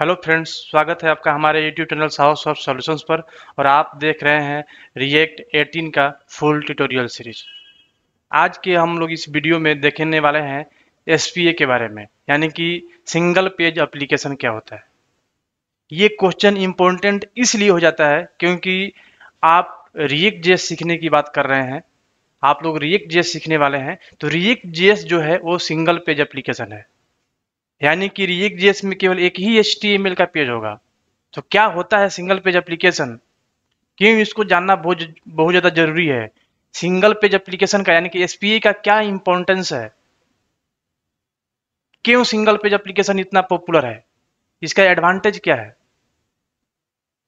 hello friends स्वागत है आपका हमारे YouTube channel Sahas of solutions पर और आप देख रहे हैं रिएक्ट 18 का फुल ट्यूटोरियल सीरीज आज के हम लोग इस वीडियो में देखने वाले हैं एस के बारे में यानी कि सिंगल पेज एप्लीकेशन क्या होता है ये क्वेश्चन इम्पोर्टेंट इसलिए हो जाता है क्योंकि आप रिएक्ट जेस सीखने की बात कर रहे हैं आप लोग रिएक्ट जेस सीखने वाले हैं तो रिएक्ट जेस जो है वो सिंगल पेज एप्लीकेशन है यानी कि रिएक्ट जीएस में केवल एक ही एच का पेज होगा तो क्या होता है सिंगल पेज एप्लीकेशन क्यों इसको जानना बहुत बहुत ज़्यादा जरूरी है सिंगल पेज एप्लीकेशन का यानी कि एस का क्या इंपॉर्टेंस है क्यों सिंगल पेज एप्लीकेशन इतना पॉपुलर है इसका एडवांटेज क्या है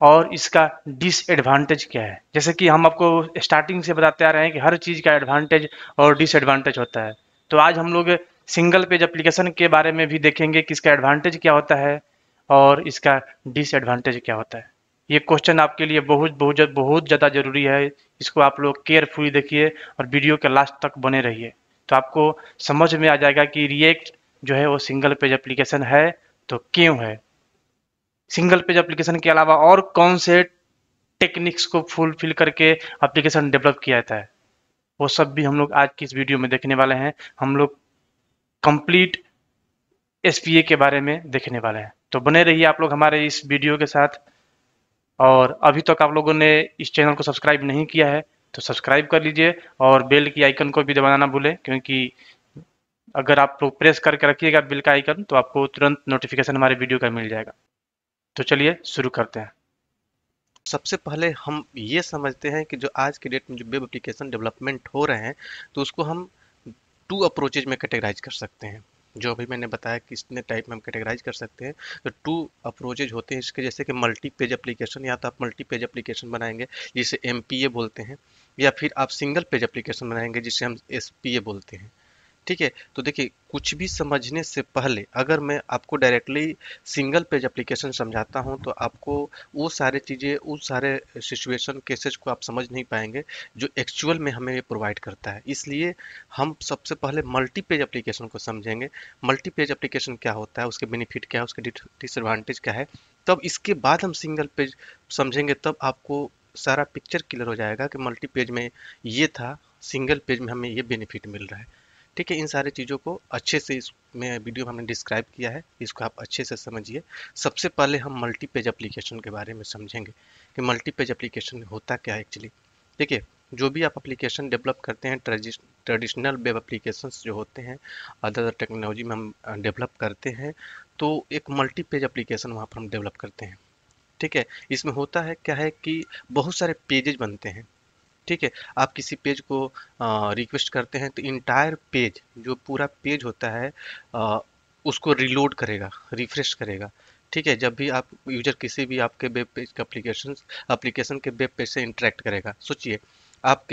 और इसका डिसएडवांटेज क्या है जैसे कि हम आपको स्टार्टिंग से बताते आ रहे हैं कि हर चीज़ का एडवांटेज और डिसएडवांटेज होता है तो आज हम लोग सिंगल पेज एप्लीकेशन के बारे में भी देखेंगे कि इसका एडवांटेज क्या होता है और इसका डिसएडवांटेज क्या होता है ये क्वेश्चन आपके लिए बहुत बहुत बहुत ज़्यादा ज़रूरी है इसको आप लोग केयरफुली देखिए और वीडियो के लास्ट तक बने रहिए तो आपको समझ में आ जाएगा कि रिएक्ट जो है वो सिंगल पेज एप्लीकेशन है तो क्यों है सिंगल पेज एप्लीकेशन के अलावा और कौन से टेक्निक्स को फुलफिल करके एप्लीकेशन डेवलप किया जाता है वो सब भी हम लोग आज की इस वीडियो में देखने वाले हैं हम लोग कंप्लीट एसपीए के बारे में देखने वाले हैं तो बने रहिए आप लोग हमारे इस वीडियो के साथ और अभी तक आप लोगों ने इस चैनल को सब्सक्राइब नहीं किया है तो सब्सक्राइब कर लीजिए और बेल की आइकन को भी दबाना ना भूलें क्योंकि अगर आप लोग प्रेस करके रखिएगा बिल का आइकन तो आपको तुरंत नोटिफिकेशन हमारे वीडियो का मिल जाएगा तो चलिए शुरू करते हैं सबसे पहले हम ये समझते हैं कि जो आज के डेट में जो वेब एप्लीकेशन डेवलपमेंट हो रहे हैं तो उसको हम टू अप्रोचेज में कैटेगराइज कर सकते हैं जो अभी मैंने बताया किसने टाइप में हम कैटेगराइज कर सकते हैं तो टू अप्रोचेज होते हैं इसके जैसे कि मल्टी पेज एप्लीकेशन या तो आप मल्टी पेज एप्लीकेशन बनाएंगे जिसे एम बोलते हैं या फिर आप सिंगल पेज एप्लीकेशन बनाएंगे जिसे हम एस बोलते हैं ठीक है तो देखिए कुछ भी समझने से पहले अगर मैं आपको डायरेक्टली सिंगल पेज एप्लीकेशन समझाता हूं तो आपको वो सारे चीज़ें उस सारे सिचुएशन केसेज को आप समझ नहीं पाएंगे जो एक्चुअल में हमें ये प्रोवाइड करता है इसलिए हम सबसे पहले मल्टी पेज एप्लीकेशन को समझेंगे मल्टी पेज एप्लीकेशन क्या होता है उसके बेनिफिट क्या है उसके डिसएडवांटेज क्या है तब इसके बाद हम सिंगल पेज समझेंगे तब आपको सारा पिक्चर क्लियर हो जाएगा कि मल्टी पेज में ये था सिंगल पेज में हमें ये बेनिफिट मिल रहा है ठीक है इन सारे चीज़ों को अच्छे से इसमें वीडियो में हमने डिस्क्राइब किया है इसको आप अच्छे से समझिए सबसे पहले हम मल्टी पेज अप्लीकेशन के बारे में समझेंगे कि मल्टी पेज अप्लीकेशन होता क्या है एक्चुअली ठीक है जो भी आप एप्लीकेशन डेवलप करते हैं ट्रेडिशनल वेब एप्लीकेशन जो होते हैं अदर टेक्नोलॉजी में हम डेवलप करते हैं तो एक मल्टी पेज एप्लीकेशन वहाँ पर हम डेवलप करते हैं ठीक है इसमें होता है क्या है कि बहुत सारे पेजेज बनते हैं ठीक है आप किसी पेज को रिक्वेस्ट करते हैं तो इंटायर पेज जो पूरा पेज होता है आ, उसको रिलोड करेगा रिफ्रेश करेगा ठीक है जब भी आप यूजर किसी भी आपके वेब पेज के अप्लीकेशन अप्लीकेशन के वेब पेज से इंटरेक्ट करेगा सोचिए आप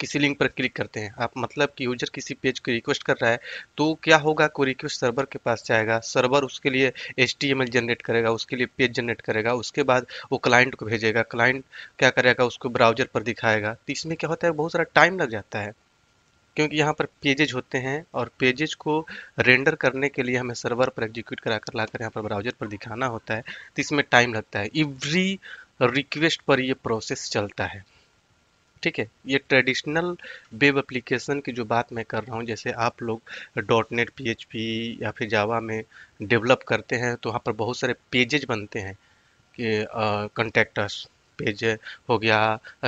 किसी लिंक पर क्लिक करते हैं आप मतलब कि यूजर किसी पेज को रिक्वेस्ट कर रहा है तो क्या होगा को रिक्वेस्ट सर्वर के पास जाएगा सर्वर उसके लिए एच जनरेट करेगा उसके लिए पेज जनरेट करेगा उसके बाद वो क्लाइंट को भेजेगा क्लाइंट क्या करेगा उसको ब्राउजर पर दिखाएगा तो इसमें क्या होता है बहुत सारा टाइम लग जाता है क्योंकि यहाँ पर पेजेज होते हैं और पेजेज को रेंडर करने के लिए हमें सर्वर पर एग्जीक्यूट करा कर लाकर यहाँ पर ब्राउजर पर दिखाना होता है तो इसमें टाइम लगता है इवरी रिक्वेस्ट पर ये प्रोसेस चलता है ठीक है ये ट्रेडिशनल वेब एप्लीकेशन की जो बात मैं कर रहा हूँ जैसे आप लोग डॉट नेट पी या फिर जावा में डेवलप करते हैं तो वहाँ पर बहुत सारे पेजेज बनते हैं कि कंटेक्टर्स पेज हो गया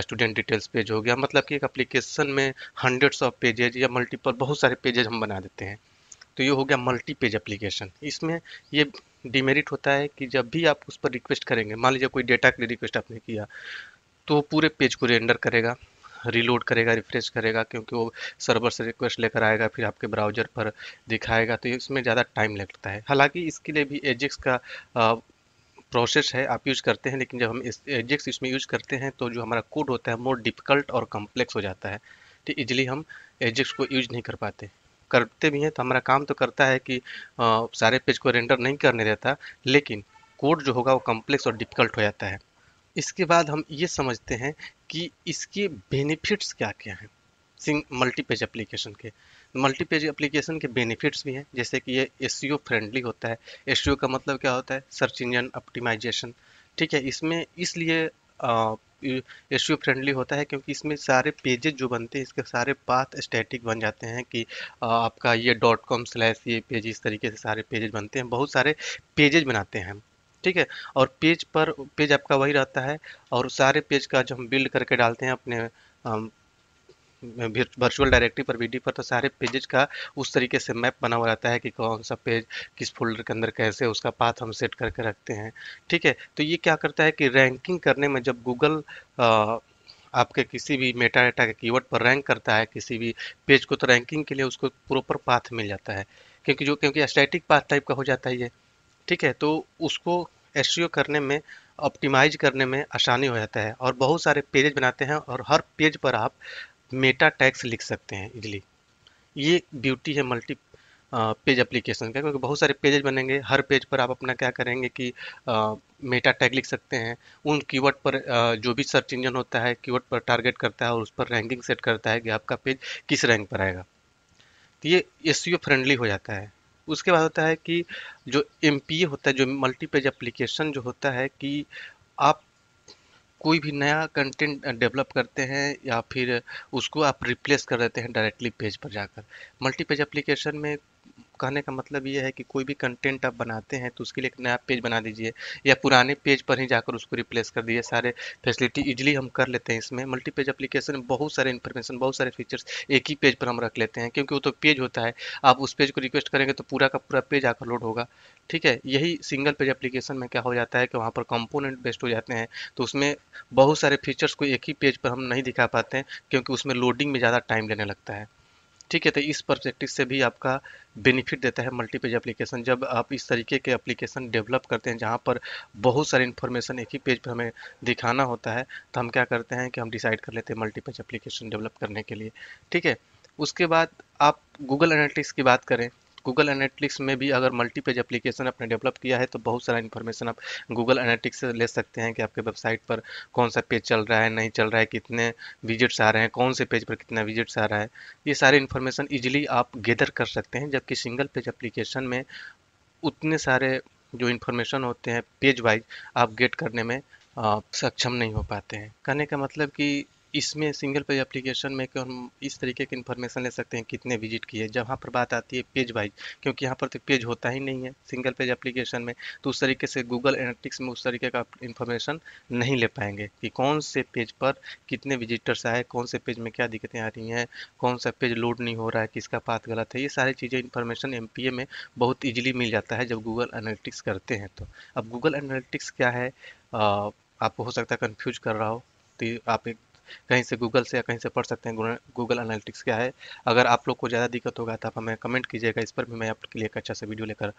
स्टूडेंट डिटेल्स पेज हो गया मतलब कि एक एप्लीकेशन में हंड्रेड्स ऑफ पेजेज या मल्टीपल बहुत सारे पेजेज हम बना देते हैं तो ये हो गया मल्टी पेज एप्लीकेशन इसमें ये डिमेरिट होता है कि जब भी आप उस पर रिक्वेस्ट करेंगे मान लीजिए कोई डेटा के लिए रिक्वेस्ट आपने किया तो वो पूरे पेज को रेंडर करेगा रीलोड करेगा रिफ्रेश करेगा क्योंकि वो सर्वर से रिक्वेस्ट लेकर आएगा फिर आपके ब्राउज़र पर दिखाएगा तो इसमें ज़्यादा टाइम लगता है हालांकि इसके लिए भी एजिक्स का आ, प्रोसेस है आप यूज करते हैं लेकिन जब हम इस एजेक्स इसमें यूज करते हैं तो जो हमारा कोड होता है मोर डिफिकल्ट और कम्प्लेक्स हो जाता है तो इजिली हम एजेक्स को यूज नहीं कर पाते करते भी हैं तो हमारा काम तो करता है कि आ, सारे पेज को रेंडर नहीं करने देता लेकिन कोड जो होगा वो कम्प्लेक्स और डिफिकल्ट हो जाता है इसके बाद हम ये समझते हैं कि इसके बेनिफिट्स क्या क्या हैं सिंग मल्टी पेज एप्लीकेशन के मल्टी पेज एप्लीकेशन के बेनिफिट्स भी हैं जैसे कि ये एस फ्रेंडली e होता है एस e का मतलब क्या होता है सर्च इंजन ऑप्टिमाइजेशन ठीक है इसमें इसलिए एस फ्रेंडली e होता है क्योंकि इसमें सारे पेजेज जो बनते हैं इसके सारे पाथ स्टैटिक बन जाते हैं कि आपका ये डॉट कॉम स्लैश ये पेज इस तरीके से सारे पेजेज बनते हैं बहुत सारे पेजेज बनाते हैं ठीक है और पेज पर पेज आपका वही रहता है और सारे पेज का जो हम बिल्ड करके डालते हैं अपने वर्चुअल डायरेक्टरी पर वीडियो पर तो सारे पेजेज का उस तरीके से मैप बना हुआ रहता है कि कौन सा पेज किस फोल्डर के अंदर कैसे उसका पाथ हम सेट करके रखते हैं ठीक है तो ये क्या करता है कि रैंकिंग करने में जब गूगल आपके किसी भी मेटा डाटा के कीवर्ड पर रैंक करता है किसी भी पेज को तो रैंकिंग के लिए उसको प्रॉपर पाथ मिल जाता है क्योंकि जो क्योंकि स्टैटिक पाथ टाइप का हो जाता है ये ठीक है तो उसको एस e करने में ऑप्टिमाइज करने में आसानी हो जाता है और बहुत सारे पेज बनाते हैं और हर पेज पर आप मेटा टैक्स लिख सकते हैं इजली ये ब्यूटी है मल्टी पेज एप्लीकेशन का क्योंकि बहुत सारे पेजेज बनेंगे हर पेज पर आप अपना क्या करेंगे कि मेटा टैग लिख सकते हैं उन कीवर्ड पर आ, जो भी सर्च इंजन होता है कीवर्ड पर टारगेट करता है और उस पर रैंकिंग सेट करता है कि आपका पेज किस रैंक पर आएगा तो ये एस फ्रेंडली e हो जाता है उसके बाद होता है कि जो एम होता है जो मल्टीपेज एप्लीकेशन जो होता है कि आप कोई भी नया कंटेंट डेवलप करते हैं या फिर उसको आप रिप्लेस कर देते हैं डायरेक्टली पेज पर जाकर मल्टीपेज एप्लीकेशन में कहने का मतलब ये है कि कोई भी कंटेंट आप बनाते हैं तो उसके लिए एक नया पेज बना दीजिए या पुराने पेज पर ही जाकर उसको रिप्लेस कर दीजिए सारे फैसिलिटी इजिली हम कर लेते हैं इसमें मल्टी पेज अप्लीकेशन में बहुत सारे इन्फॉर्मेशन बहुत सारे फीचर्स एक ही पेज पर हम रख लेते हैं क्योंकि वो तो पेज होता है आप उस पेज को रिक्वेस्ट करेंगे तो पूरा का पूरा पेज आकर लोड होगा ठीक है यही सिंगल पेज अप्लीकेशन में क्या हो जाता है कि वहाँ पर कंपोनेंट बेस्ड हो जाते हैं तो उसमें बहुत सारे फीचर्स को एक ही पेज पर हम नहीं दिखा पाते हैं क्योंकि उसमें लोडिंग में ज़्यादा टाइम लेने लगता है ठीक है तो इस परस्पेक्टिव से भी आपका बेनिफिट देता है मल्टी पेज एप्लीकेशन जब आप इस तरीके के एप्लीकेशन डेवलप करते हैं जहाँ पर बहुत सारी इन्फॉर्मेशन एक ही पेज पर हमें दिखाना होता है तो हम क्या करते हैं कि हम डिसाइड कर लेते हैं मल्टी पेज एप्लीकेशन डेवलप करने के लिए ठीक है उसके बाद आप गूगल एनालिटिक्स की बात करें गूगल एनालिटिक्स में भी अगर मल्टी पेज एप्लीकेशन आपने डेवलप किया है तो बहुत सारा इन्फॉर्मेशन आप गूगल एनालिटिक्स से ले सकते हैं कि आपके वेबसाइट पर कौन सा पेज चल रहा है नहीं चल रहा है कितने विजिट्स आ रहे हैं कौन से पेज पर कितना विजिट्स आ रहा है ये सारे इन्फॉर्मेशन ईजिली आप गेदर कर सकते हैं जबकि सिंगल पेज एप्लीकेशन में उतने सारे जो इन्फॉर्मेशन होते हैं पेज वाइज आप गेट करने में सक्षम नहीं हो पाते हैं कहने का मतलब कि इसमें सिंगल पेज एप्लीकेशन में हम इस तरीके की इन्फॉर्मेशन ले सकते हैं कितने विजिट किए जहाँ पर बात आती है पेज वाइज क्योंकि यहाँ पर तो पेज होता ही नहीं है सिंगल पेज एप्लीकेशन में तो उस तरीके से गूगल एनालिटिक्स में उस तरीके का इन्फॉर्मेशन नहीं ले पाएंगे कि कौन से पेज पर कितने विजिटर्स आए कौन से पेज में क्या दिक्कतें आ रही हैं कौन सा पेज लोड नहीं हो रहा है किसका पात गलत है ये सारी चीज़ें इन्फॉर्मेशन एम में बहुत ईजिली मिल जाता है जब गूगल एनालिटिक्स करते हैं तो अब गूगल एनालिटिक्स क्या है आपको हो सकता है कन्फ्यूज कर रहा हो तो आप एक कहीं से गूगल से या कहीं से पढ़ सकते हैं गूगल एनालिटिक्स क्या है अगर आप लोग को ज़्यादा दिक्कत होगा तो आप हमें कमेंट कीजिएगा इस पर भी मैं आपके लिए एक अच्छा सा वीडियो लेकर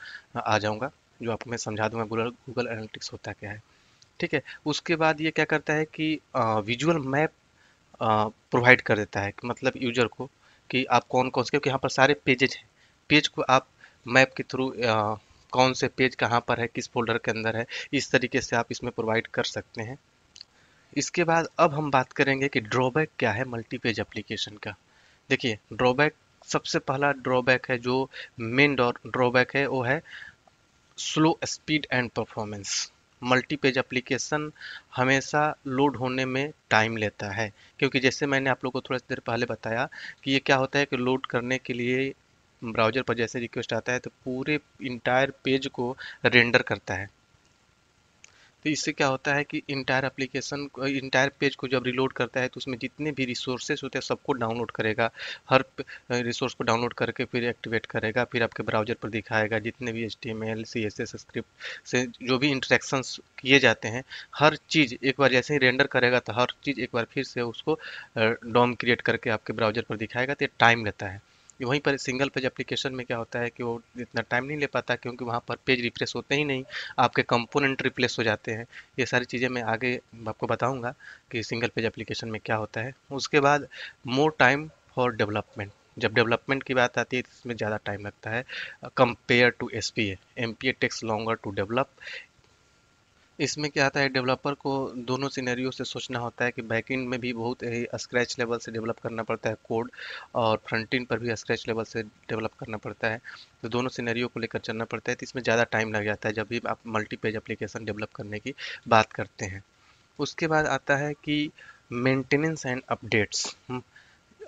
आ जाऊँगा जो आपको मैं समझा दूंगा गूगल गूगल एनालिटिक्स होता क्या है ठीक है उसके बाद ये क्या करता है कि विजुअल मैप प्रोवाइड कर देता है मतलब यूजर को कि आप कौन कौन से क्योंकि यहाँ पर सारे पेजेज हैं पेज को आप मैप के थ्रू कौन से पेज कहाँ पर है किस फोल्डर के अंदर है इस तरीके से आप इसमें प्रोवाइड कर सकते हैं इसके बाद अब हम बात करेंगे कि ड्रॉबैक क्या है मल्टी पेज एप्लीकेशन का देखिए ड्रॉबैक सबसे पहला ड्रॉबैक है जो मेन ड्रॉबैक है वो है slow speed and performance multi page application हमेशा लोड होने में टाइम लेता है क्योंकि जैसे मैंने आप लोग को थोड़ा देर पहले बताया कि ये क्या होता है कि लोड करने के लिए ब्राउज़र पर जैसे रिक्वेस्ट आता है तो पूरे इंटायर पेज को रेंडर करता है तो इससे क्या होता है कि इंटायर एप्लीकेशन इंटायर पेज को जब रिलोड करता है तो उसमें जितने भी रिसोर्सेज होते हैं सबको डाउनलोड करेगा हर रिसोर्स को डाउनलोड करके फिर एक्टिवेट करेगा फिर आपके ब्राउजर पर दिखाएगा जितने भी H D M L C S S script से जो भी इंट्रैक्शन किए जाते हैं हर चीज़ एक बार जैसे ही रेंडर करेगा तो हर चीज़ एक बार फिर से उसको डॉम क्रिएट करके आपके ब्राउजर पर दिखाएगा तो टाइम लेता है वहीं पर सिंगल पेज एप्लीकेशन में क्या होता है कि वो इतना टाइम नहीं ले पाता क्योंकि वहाँ पर पेज रिप्लेस होते ही नहीं आपके कंपोनेंट रिप्लेस हो जाते हैं ये सारी चीज़ें मैं आगे आपको बताऊँगा कि सिंगल पेज एप्लीकेशन में क्या होता है उसके बाद मोर टाइम फॉर डेवलपमेंट जब डेवलपमेंट की बात आती है तो इसमें ज़्यादा टाइम लगता है compare to S P A M P A takes longer to develop इसमें क्या आता है डेवलपर को दोनों सिनेरियो से सोचना होता है कि बैक इंड में भी बहुत ही स्क्रैच लेवल से डेवलप करना पड़ता है कोड और फ्रंट एंड पर भी स्क्रैच लेवल से डेवलप करना पड़ता है तो दोनों सिनेरियो को लेकर चलना पड़ता है तो इसमें ज़्यादा टाइम लग जाता है जब भी आप मल्टी पेज अप्लीकेशन डेवलप करने की बात करते हैं उसके बाद आता है कि मेंटेनेंस एंड अपडेट्स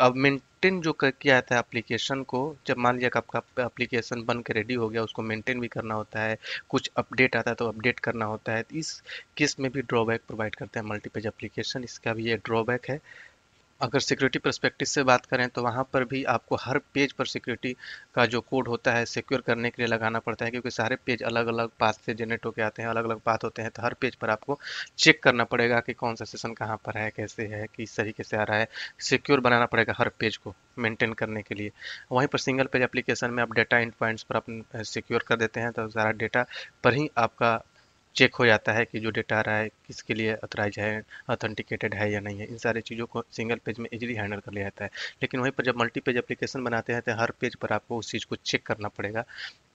अब मेंटेन जो कर किया जाता है एप्लीकेशन को जब मान लिया कि आपका एप्लीकेशन बन के रेडी हो गया उसको मेंटेन भी करना होता है कुछ अपडेट आता है तो अपडेट करना होता है इस केस में भी ड्रॉबैक प्रोवाइड करते हैं मल्टीपेज एप्लीकेशन इसका भी ये ड्रॉबैक है अगर सिक्योरिटी परस्पेक्टिव से बात करें तो वहाँ पर भी आपको हर पेज पर सिक्योरिटी का जो कोड होता है सिक्योर करने के लिए लगाना पड़ता है क्योंकि सारे पेज अलग अलग पाथ से जनरेट होकर आते हैं अलग अलग पाथ होते हैं तो हर पेज पर आपको चेक करना पड़ेगा कि कौन सा सेशन कहाँ पर है कैसे है किस तरीके से आ रहा है सिक्योर बनाना पड़ेगा हर पेज को मेंटेन करने के लिए वहीं पर सिंगल पेज एप्लीकेशन में आप डेटा इंड पॉइंट्स पर अपने सिक्योर कर देते हैं तो सारा डेटा पर ही आपका चेक हो जाता है कि जो डेटा आ रहा है किसके लिए अथराइज है ऑथेंटिकेटेड है या नहीं है इन सारी चीज़ों को सिंगल पेज में इजीली हैंडल कर लिया जाता है लेकिन वहीं पर जब मल्टी पेज एप्लीकेशन बनाते हैं तो हर पेज पर आपको उस चीज़ को चेक करना पड़ेगा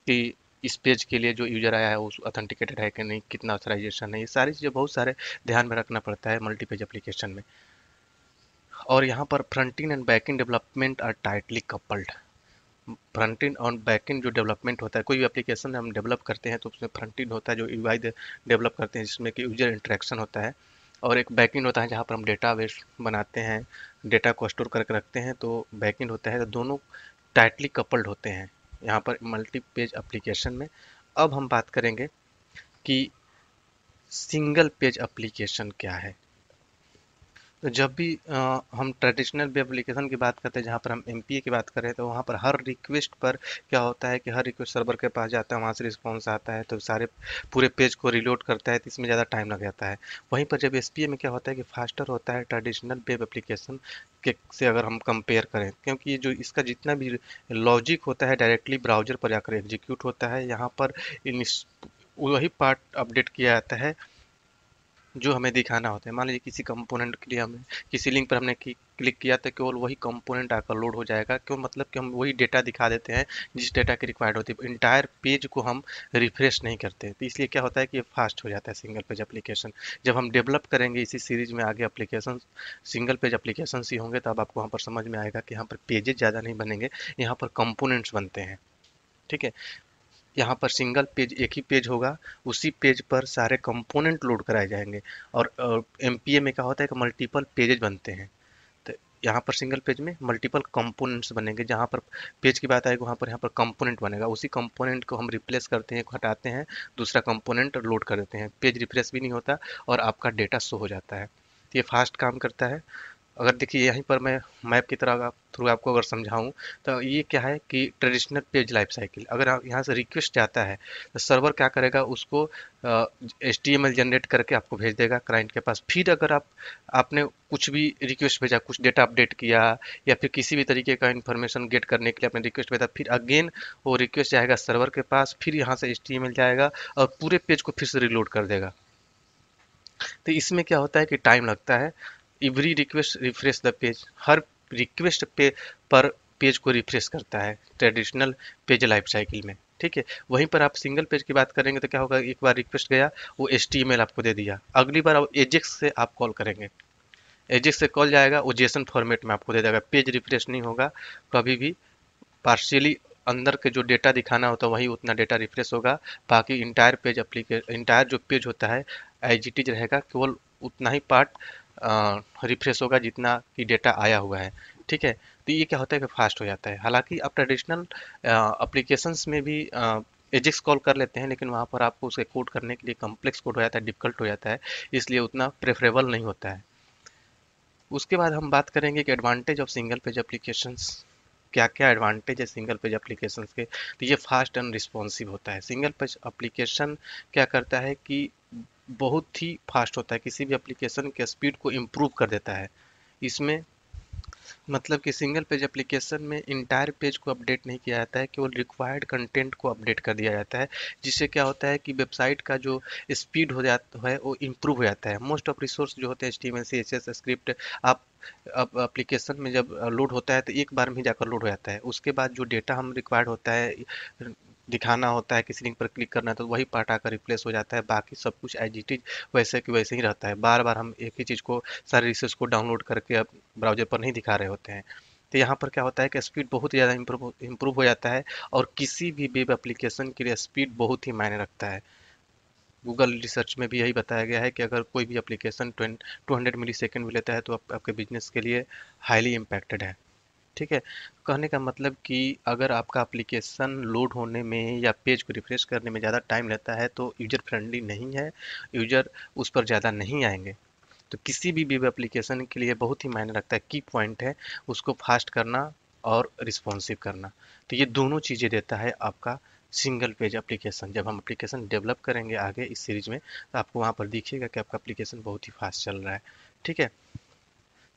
कि इस पेज के लिए जो यूज़र आया है वो ऑथेंटिकेटेड है कि नहीं कितना ऑथराइजेशन है ये सारी चीज़ें बहुत सारे ध्यान में रखना पड़ता है मल्टी पेज एप्लीकेशन में और यहाँ पर front end and back end development are tightly coupled front end और बैक इन जो डेवलपमेंट होता है कोई भी एप्लीकेशन हम डेवलप करते हैं तो उसमें फ्रंट इन होता है जो यू डेवलप करते हैं जिसमें कि यूजर इंट्रैक्शन होता है और एक बैक इन होता है जहाँ पर हम डेटा बेस बनाते हैं डेटा को स्टोर करके रखते हैं तो बैक इन होता है तो दोनों टाइटली कपल्ड होते हैं यहाँ पर मल्टी पेज एप्लीकेशन में अब हम बात करेंगे कि सिंगल पेज अप्लीकेशन क्या है तो जब भी आ, हम ट्रेडिशनल वेब एप्लीकेशन की बात करते हैं जहाँ पर हम एम की बात करें तो वहाँ पर हर रिक्वेस्ट पर क्या होता है कि हर रिक्वेस्ट सर्वर के पास जाता है वहाँ से रिस्पॉन्स आता है तो सारे पूरे पेज को रिलोड करता है तो इसमें ज़्यादा टाइम लग जाता है वहीं पर जब एस में क्या होता है कि फास्टर होता है ट्रेडिशनल वेब एप्लीकेशन के से अगर हम कंपेयर करें क्योंकि जो इसका जितना भी लॉजिक होता है डायरेक्टली ब्राउजर पर जाकर एग्जीक्यूट होता है यहाँ पर इन वही पार्ट अपडेट किया जाता है जो हमें दिखाना होता है मान लीजिए किसी कंपोनेंट के लिए हमें किसी लिंक पर हमने क्लिक किया तो केवल वही कंपोनेंट आकर लोड हो जाएगा क्यों मतलब कि हम वही डेटा दिखा देते हैं जिस डेटा की रिक्वायर्ड होती है इंटायर पेज को हम रिफ्रेश नहीं करते तो इसलिए क्या होता है कि ये फास्ट हो जाता है सिंगल पेज अप्लीकेशन जब हम डेवलप करेंगे इसी सीरीज में आगे अप्लीकेशन सिंगल पेज अप्लीकेशन ही होंगे तब आपको वहाँ पर समझ में आएगा कि यहाँ पर पेजेज ज़्यादा नहीं बनेंगे यहाँ पर कंपोनेंट्स बनते हैं ठीक है यहाँ पर सिंगल पेज एक ही पेज होगा उसी पेज पर सारे कंपोनेंट लोड कराए जाएंगे और एम में क्या होता है कि मल्टीपल पेजेज बनते हैं तो यहाँ पर सिंगल पेज में मल्टीपल कंपोनेंट्स बनेंगे जहाँ पर पेज की बात आएगी वहाँ पर यहाँ पर कंपोनेंट बनेगा उसी कंपोनेंट को हम रिप्लेस करते हैं हटाते हैं दूसरा कंपोनेंट लोड कर देते हैं पेज रिफ्रेश भी नहीं होता और आपका डेटा शो हो जाता है तो ये फास्ट काम करता है अगर देखिए यहीं पर मैं मैप की तरह थ्रू आपको अगर समझाऊं तो ये क्या है कि ट्रेडिशनल पेज लाइफ साइकिल अगर आप यहाँ से रिक्वेस्ट आता है तो सर्वर क्या करेगा उसको एच टी जनरेट करके आपको भेज देगा क्लाइंट के पास फिर अगर आप आपने कुछ भी रिक्वेस्ट भेजा कुछ डेटा अपडेट किया या फिर किसी भी तरीके का इन्फॉर्मेशन गेट करने के लिए आपने रिक्वेस्ट भेजा फिर अगेन वो रिक्वेस्ट जाएगा सर्वर के पास फिर यहाँ से एच जाएगा और पूरे पेज को फिर से रिलोड कर देगा तो इसमें क्या होता है कि टाइम लगता है every request refresh the page हर रिक्वेस्ट पे पर पेज को रिफ्रेश करता है ट्रेडिशनल पेज लाइफ साइकिल में ठीक है वहीं पर आप सिंगल पेज की बात करेंगे तो क्या होगा एक बार रिक्वेस्ट गया वो एस आपको दे दिया अगली बार एजेक्स से आप कॉल करेंगे एजेक्स से कॉल जाएगा वो जेसन फॉर्मेट में आपको दे देगा पेज रिफ्रेश नहीं होगा कभी तो भी पार्शियली अंदर के जो डेटा दिखाना होता है वही उतना डेटा रिफ्रेश होगा बाकी इंटायर पेज अप्लीके इंटायर जो पेज होता है एज रहेगा केवल उतना ही पार्ट रिफ्रेश होगा जितना कि डेटा आया हुआ है ठीक है तो ये क्या होता है कि फास्ट हो जाता है हालांकि आप ट्रेडिशनल अप्लीकेशंस में भी एजिक्स कॉल कर लेते हैं लेकिन वहाँ पर आपको उसे कोड करने के लिए कम्प्लेक्स कोड हो जाता है डिफिकल्ट हो जाता है इसलिए उतना प्रेफरेबल नहीं होता है उसके बाद हम बात करेंगे कि advantage of single page application क्या क्या एडवांटेज है सिंगल पेज अप्लीकेशन के तो ये फास्ट एंड रिस्पॉन्सिव होता है सिंगल पेज अप्लीकेशन क्या करता है कि बहुत ही फास्ट होता है किसी भी एप्लीकेशन के स्पीड को इम्प्रूव कर देता है इसमें मतलब कि सिंगल पेज एप्लीकेशन में इंटायर पेज को अपडेट नहीं किया जाता है केवल रिक्वायर्ड कंटेंट को अपडेट कर दिया जाता है जिससे क्या होता है कि वेबसाइट का जो स्पीड हो जाता है वो इम्प्रूव हो जाता है मोस्ट ऑफ रिसोर्स जो होते हैं H T M C H S script आप अब एप्लीकेशन में जब लोड होता है तो एक बार में ही जाकर लोड हो जाता है उसके बाद जो डेटा हम रिक्वायर्ड होता है दिखाना होता है किसी लिंक पर क्लिक करना है तो वही पार्ट आकर रिप्लेस हो जाता है बाकी सब कुछ एज इट इज वैसे कि वैसे ही रहता है बार बार हम एक ही चीज़ को सारे रिसर्च को डाउनलोड करके अब ब्राउजर पर नहीं दिखा रहे होते हैं तो यहाँ पर क्या होता है कि स्पीड बहुत ज़्यादा इम्प्रूव इम्प्रूव हो जाता है और किसी भी वेब एप्लीकेशन के लिए स्पीड बहुत ही मायने रखता है गूगल रिसर्च में भी यही बताया गया है कि अगर कोई भी application two hundred millisecond भी लेता है तो आप, आपके बिजनेस के लिए हाईली इम्पैक्टेड है ठीक है तो कहने का मतलब कि अगर आपका एप्लीकेशन लोड होने में या पेज को रिफ्रेश करने में ज़्यादा टाइम लेता है तो यूजर फ्रेंडली नहीं है यूजर उस पर ज़्यादा नहीं आएंगे तो किसी भी वेब एप्लीकेशन के लिए बहुत ही मायने रखता है की पॉइंट है उसको फास्ट करना और रिस्पॉन्सिव करना तो ये दोनों चीज़ें देता है आपका सिंगल पेज एप्लीकेशन जब हम एप्लीकेशन डेवलप करेंगे आगे इस सीरीज में तो आपको वहाँ पर दिखेगा कि आपका एप्लीकेशन बहुत ही फास्ट चल रहा है ठीक है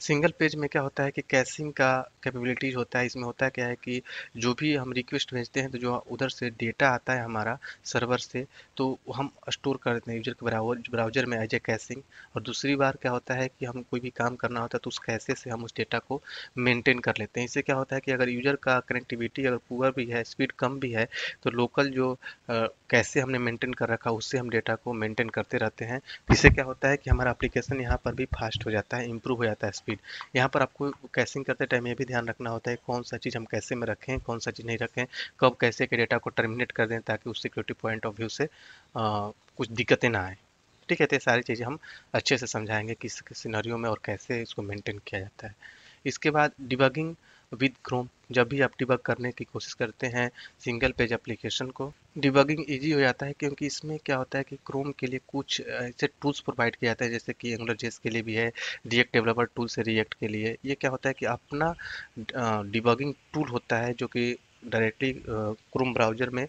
सिंगल पेज में क्या होता है कि कैशिंग का कैपेबिलिटीज होता है इसमें होता है क्या है कि जो भी हम रिक्वेस्ट भेजते हैं तो जो उधर से डेटा आता है हमारा सर्वर से तो हम स्टोर कर देते हैं यूजर के ब्राउजर ब्राउजर में एज ए कैशिंग और दूसरी बार क्या होता है कि हम कोई भी काम करना होता है तो उस कैसे से हम उस डेटा को मेनटेन कर लेते हैं इससे क्या होता है कि अगर यूजर का कनेक्टिविटी अगर पुअर भी है स्पीड कम भी है तो लोकल जो कैसे हमने मेनटेन कर रखा उससे हम डेटा को मेनटेन करते रहते हैं इससे क्या होता है कि हमारा अप्लीकेशन यहाँ पर भी फास्ट हो जाता है इम्प्रूव हो जाता है स्पीड स्पीड यहाँ पर आपको कैसिंग करते टाइम ये भी ध्यान रखना होता है कौन सा चीज़ हम कैसे में रखें कौन सा चीज़ नहीं रखें कब कैसे के डेटा को टर्मिनेट कर दें ताकि उस सिक्योरिटी पॉइंट ऑफ व्यू से आ, कुछ दिक्कतें ना आए ठीक है तो ये सारी चीज़ें हम अच्छे से समझाएंगे किस किस सिनारियों में और कैसे इसको मेंटेन किया जाता है इसके बाद डिबगिंग विद क्रोम जब भी आप डिबग करने की कोशिश करते हैं सिंगल पेज एप्लीकेशन को डिबगिंग इजी हो जाता है क्योंकि इसमें क्या होता है कि क्रोम के लिए कुछ ऐसे टूल्स प्रोवाइड किया जाता है जैसे कि एंगुलर जेस के लिए भी है रिएक्ट डेवलपर टूल से रिएक्ट के लिए ये क्या होता है कि अपना डिबगिंग टूल होता है जो कि डायरेक्टली क्रोम ब्राउजर में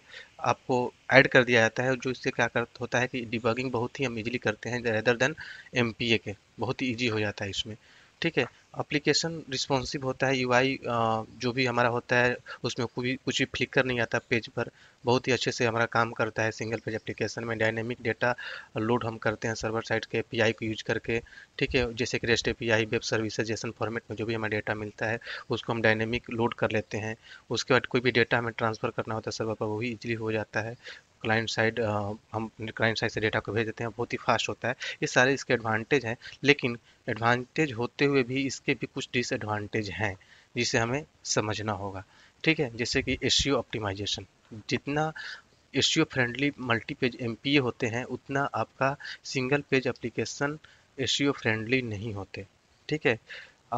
आपको ऐड कर दिया जाता है जो इससे क्या कर होता है कि डिबगिंग बहुत ही हम इजीली करते हैं रेदर देन एम के बहुत ही ईजी हो जाता है इसमें ठीक है अप्लीकेशन रिस्पॉन्सिव होता है यूआई जो भी हमारा होता है उसमें कोई भी कुछ भी फ्लिकर नहीं आता पेज पर बहुत ही अच्छे से हमारा काम करता है सिंगल पेज एप्लीकेशन में डायनेमिक डेटा लोड हम करते हैं सर्वर साइड के पी को यूज करके ठीक है जैसे कि rest P web service JSON format में जो भी हमारा डेटा मिलता है उसको हम डायनेमिक लोड कर लेते हैं उसके बाद कोई भी डेटा हमें ट्रांसफ़र करना होता है सर्वर पर वो भी ईजिली हो जाता है क्लाइंट साइड हम क्लाइंट साइड से डेटा को भेज देते हैं बहुत ही फास्ट होता है ये सारे इसके एडवांटेज हैं लेकिन एडवांटेज होते हुए भी इसके भी कुछ डिसएडवांटेज हैं जिसे हमें समझना होगा ठीक है जैसे कि एस ऑप्टिमाइजेशन e जितना S friendly multi page M होते हैं उतना आपका single page application S friendly नहीं होते ठीक है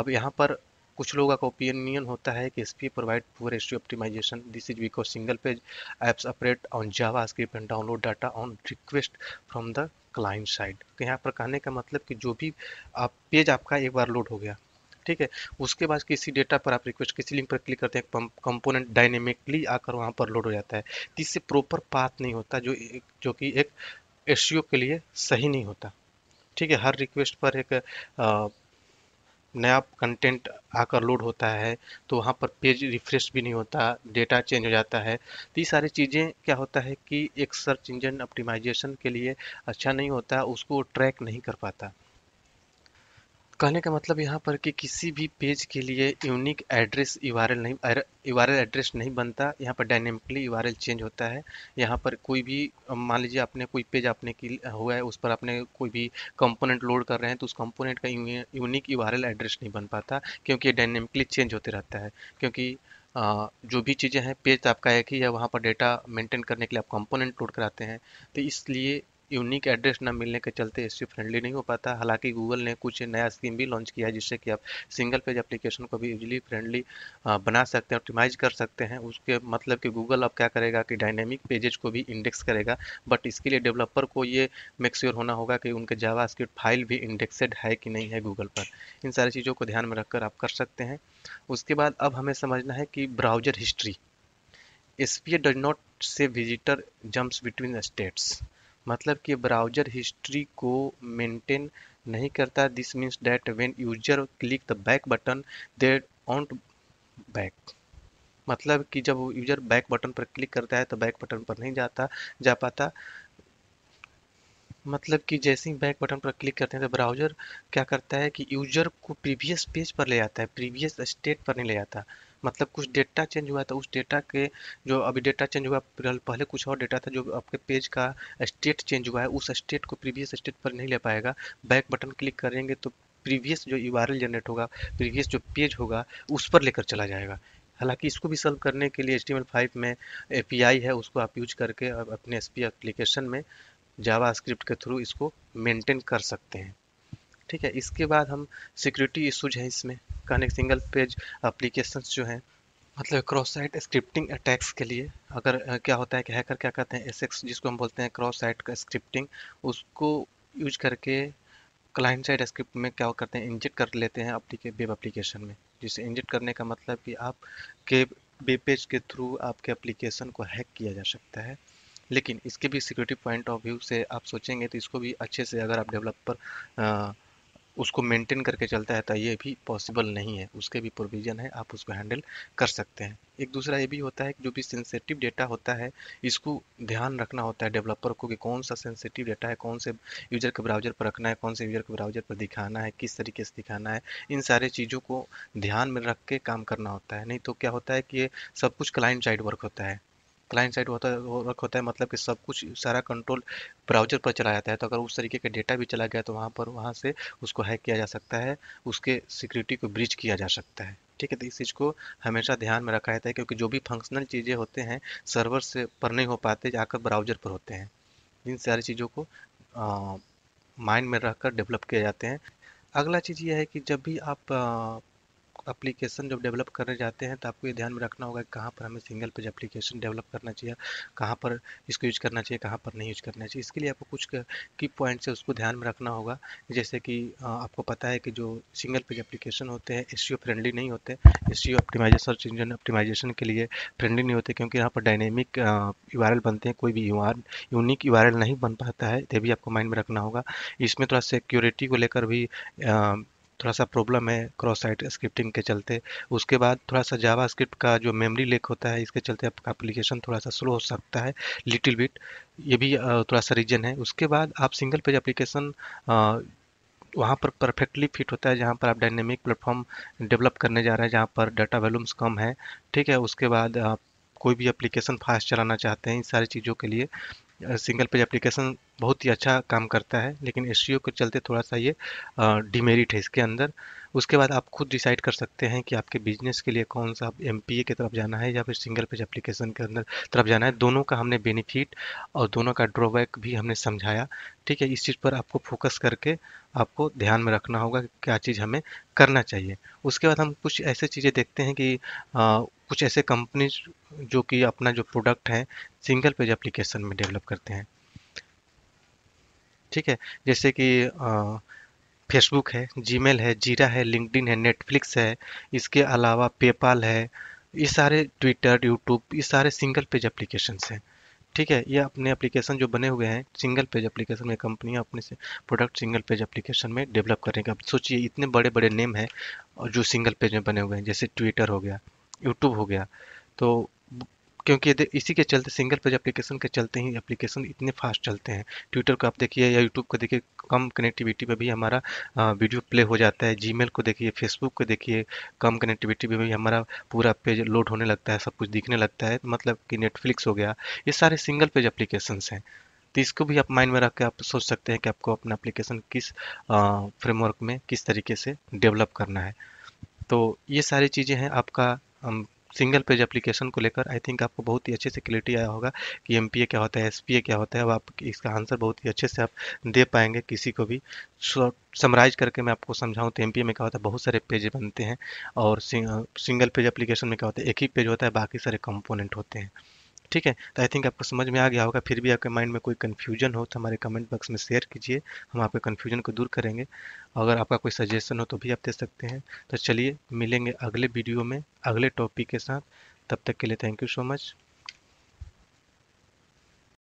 अब यहाँ पर कुछ लोगों का ओपिनियन होता है कि S P provide poor S optimization this is because single page apps operate on JavaScript and download data on request from the client side तो यहाँ पर कहने का मतलब कि जो भी आप पेज आपका एक बार लोड हो गया ठीक है उसके बाद किसी डेटा पर आप रिक्वेस्ट किसी लिंक पर क्लिक करते हैं कंपोनेंट डायनेमिकली आकर वहाँ पर लोड हो जाता है तो इससे प्रॉपर पाथ नहीं होता जो एक, जो कि एक एस के लिए सही नहीं होता ठीक है हर रिक्वेस्ट पर एक नया कंटेंट आकर लोड होता है तो वहाँ पर पेज रिफ्रेश भी नहीं होता डेटा चेंज हो जाता है तो ये सारी चीज़ें क्या होता है कि एक सर्च इंजन ऑप्टिमाइजेशन के लिए अच्छा नहीं होता उसको ट्रैक नहीं कर पाता कहने का मतलब यहाँ पर कि किसी भी पेज के लिए यूनिक एड्रेस यूआरएल नहीं यू एड्रेस नहीं बनता यहाँ पर डायनेमिकली यूआरएल चेंज होता है यहाँ पर कोई भी मान लीजिए आपने कोई पेज आपने की हुआ है उस पर आपने कोई भी कंपोनेंट लोड कर रहे हैं तो उस कंपोनेंट का यूनिक यूआरएल एड्रेस नहीं बन पाता क्योंकि डायनेमिकली चेंज होते रहता है क्योंकि जो भी चीज़ें हैं पेज तो आपका एक ही है वहाँ पर डेटा मेंटेन करने के लिए आप कंपोनेंट लोड कराते हैं तो इसलिए यूनिक एड्रेस ना मिलने के चलते एस फ्रेंडली नहीं हो पाता हालांकि गूगल ने कुछ नया स्कीम भी लॉन्च किया है जिससे कि आप सिंगल पेज एप्लीकेशन को भी यूजली फ्रेंडली बना सकते हैं ऑप्टिमाइज कर सकते हैं उसके मतलब कि गूगल अब क्या करेगा कि डायनेमिक पेजेज को भी इंडेक्स करेगा बट इसके लिए डेवलपर को ये मेक्स्योर होना होगा कि उनके जावा फाइल भी इंडेक्सेड है कि नहीं है गूगल पर इन सारी चीज़ों को ध्यान में रखकर आप कर सकते हैं उसके बाद अब हमें समझना है कि browser history S P A does not save visitor jumps between states मतलब कि ब्राउजर हिस्ट्री को मेंटेन नहीं करता this means that when user click the back button they don't back मतलब कि जब यूजर बैक बटन पर क्लिक करता है तो बैक बटन पर नहीं जाता जा पाता मतलब कि जैसे ही बैक बटन पर क्लिक करते हैं तो ब्राउज़र क्या करता है कि यूजर को प्रीवियस पेज पर ले जाता है प्रीवियस स्टेट पर नहीं ले जाता मतलब कुछ डेटा चेंज हुआ था तो उस डेटा के जो अभी डेटा चेंज हुआ पहले कुछ और डेटा था जो आपके पेज का स्टेट चेंज हुआ है उस स्टेट को प्रीवियस स्टेट पर नहीं ले पाएगा बैक बटन क्लिक करेंगे तो प्रीवियस जो यू जनरेट होगा प्रीवियस जो पेज होगा उस पर लेकर चला जाएगा हालांकि इसको भी सॉल्व करने के लिए एच टी में ए है उसको आप यूज करके अपने एस एप्लीकेशन में जावा स्क्रिप्ट के थ्रू इसको मेंटेन कर सकते हैं ठीक है इसके बाद हम सिक्योरिटी इशूज हैं इसमें कनेक्ट सिंगल पेज अप्लीकेशन जो हैं मतलब क्रॉस साइट स्क्रिप्टिंग अटैक्स के लिए अगर क्या होता है कि हैकर क्या कहते हैं एस जिसको हम बोलते हैं क्रॉस साइट का स्क्रिप्टिंग उसको यूज करके क्लाइंट साइड स्क्रिप्ट में क्या करते हैं इंजेक्ट कर लेते हैं अपनी वेब अप्लीकेशन में जिसे इंजेक्ट करने का मतलब कि आपके वेब पेज के थ्रू आपके एप्लीकेशन को हैक किया जा सकता है लेकिन इसके भी सिक्योरिटी पॉइंट ऑफ व्यू से आप सोचेंगे तो इसको भी अच्छे से अगर आप डेवलपर उसको मेंटेन करके चलता है तो ये भी पॉसिबल नहीं है उसके भी प्रोविज़न है आप उसको हैंडल कर सकते हैं एक दूसरा ये भी होता है कि जो भी सेंसेटिव डेटा होता है इसको ध्यान रखना होता है डेवलपर को कि कौन सा सेंसेटिव डेटा है कौन से यूज़र के ब्राउज़र पर रखना है कौन से यूज़र के ब्राउज़र पर दिखाना है किस तरीके से दिखाना है इन सारे चीज़ों को ध्यान में रख के काम करना होता है नहीं तो क्या होता है कि ये सब कुछ क्लाइंट साइड वर्क होता है क्लाइंट साइड होता है वर्क होता है मतलब कि सब कुछ सारा कंट्रोल ब्राउजर पर चला जाता है तो अगर उस तरीके का डेटा भी चला गया तो वहाँ पर वहाँ से उसको हैक किया जा सकता है उसके सिक्योरिटी को ब्रीच किया जा सकता है ठीक है तो इस चीज़ को हमेशा ध्यान में रखा जाता है क्योंकि जो भी फंक्शनल चीज़ें होते हैं सर्वर से पर नहीं हो पाते जाकर ब्राउजर पर होते हैं इन सारी चीज़ों को माइंड में रख कर डेवलप किए जाते हैं अगला चीज़ यह है कि जब भी आप एप्लीकेशन जब डेवलप करने जाते हैं तो आपको ये ध्यान में रखना होगा कि कहाँ पर हमें सिंगल पेज एप्लीकेशन डेवलप करना चाहिए कहाँ पर इसको यूज करना चाहिए कहाँ पर नहीं यूज करना चाहिए इसके लिए आपको कुछ की पॉइंट से उसको ध्यान में रखना होगा जैसे कि आपको पता है कि जो सिंगल पेज एप्लीकेशन होते हैं एस फ्रेंडली e नहीं होते S C optimization search engine optimization के लिए फ्रेंडली नहीं होते क्योंकि यहाँ पर डायनेमिक यू बनते हैं कोई भी यू यूनिक यू नहीं बन पाता है ये भी आपको माइंड में रखना होगा इसमें थोड़ा सिक्योरिटी को लेकर भी थोड़ा सा प्रॉब्लम है क्रॉस साइट स्क्रिप्टिंग के चलते उसके बाद थोड़ा सा जावा स्क्रिप्ट का जो मेमोरी लेक होता है इसके चलते आपका एप्लीकेशन थोड़ा सा स्लो हो सकता है लिटिल बिट ये भी थोड़ा सा रीजन है उसके बाद आप सिंगल पेज एप्लीकेशन वहाँ पर परफेक्टली फिट होता है जहाँ पर आप डायनेमिक प्लेटफॉर्म डेवलप करने जा रहे हैं जहाँ पर डाटा वॉल्यूम्स कम है ठीक है उसके बाद आप कोई भी एप्लीकेशन फास्ट चलाना चाहते हैं इन सारी चीज़ों के लिए सिंगल पेज एप्लीकेशन बहुत ही अच्छा काम करता है लेकिन एस e के चलते थोड़ा सा ये डिमेरिट है इसके अंदर उसके बाद आप खुद डिसाइड कर सकते हैं कि आपके बिजनेस के लिए कौन सा एम पी की तरफ जाना है या फिर सिंगल पेज एप्लीकेशन के अंदर तरफ जाना है दोनों का हमने बेनिफिट और दोनों का ड्रॉबैक भी हमने समझाया ठीक है इस चीज़ पर आपको फोकस करके आपको ध्यान में रखना होगा कि क्या चीज़ हमें करना चाहिए उसके बाद हम कुछ ऐसे चीज़ें देखते हैं कि आ, कुछ ऐसे कंपनी जो कि अपना जो प्रोडक्ट है सिंगल पेज एप्लीकेशन में डेवलप करते हैं ठीक है जैसे कि आ, फेसबुक है जीमेल है जीरा है लिंकड है नेटफ्लिक्स है इसके अलावा पेपाल है ये सारे ट्विटर यूट्यूब ये सारे सिंगल पेज एप्लीकेशंस हैं ठीक है ये अपने एप्लीकेशन जो बने हुए हैं सिंगल पेज एप्लीकेशन में कंपनियां अपने से प्रोडक्ट सिंगल पेज एप्लीकेशन में डेवलप करेंगे अब सोचिए इतने बड़े बड़े नेम हैं और जो सिंगल पेज में बने हुए हैं जैसे ट्विटर हो गया यूट्यूब हो गया तो क्योंकि इसी के चलते सिंगल पेज एप्लीकेशन के चलते ही एप्लीकेशन इतने फास्ट चलते हैं ट्विटर को आप देखिए या यूट्यूब को देखिए कम कनेक्टिविटी पर भी हमारा वीडियो प्ले हो जाता है जीमेल को देखिए फेसबुक को देखिए कम कनेक्टिविटी पर भी हमारा पूरा पेज लोड होने लगता है सब कुछ दिखने लगता है मतलब कि नेटफ्लिक्स हो गया ये सारे सिंगल पेज एप्लीकेशंस हैं तो इसको भी आप माइंड में रख के आप सोच सकते हैं कि आपको अपना एप्लीकेशन किस फ्रेमवर्क में किस तरीके से डेवलप करना है तो ये सारी चीज़ें हैं आपका सिंगल पेज एप्लीकेशन को लेकर आई थिंक आपको बहुत ही अच्छे से क्लियरिटी आया होगा कि एम क्या होता है एस क्या होता है अब आप इसका आंसर बहुत ही अच्छे से आप दे पाएंगे किसी को भी समराइज करके मैं आपको समझाऊं तो एम में क्या होता है बहुत सारे पेज बनते हैं और सिंगल पेज एप्लीकेशन में क्या होता है एक ही पेज होता है बाकी सारे कंपोनेंट होते हैं ठीक है तो आई थिंक आपको समझ में आ गया होगा फिर भी आपके माइंड में कोई कन्फ्यूजन हो तो हमारे कमेंट बॉक्स में शेयर कीजिए हम आपके कन्फ्यूजन को दूर करेंगे अगर आपका कोई सजेशन हो तो भी आप दे सकते हैं तो चलिए मिलेंगे अगले वीडियो में अगले टॉपिक के साथ तब तक के लिए थैंक यू सो मच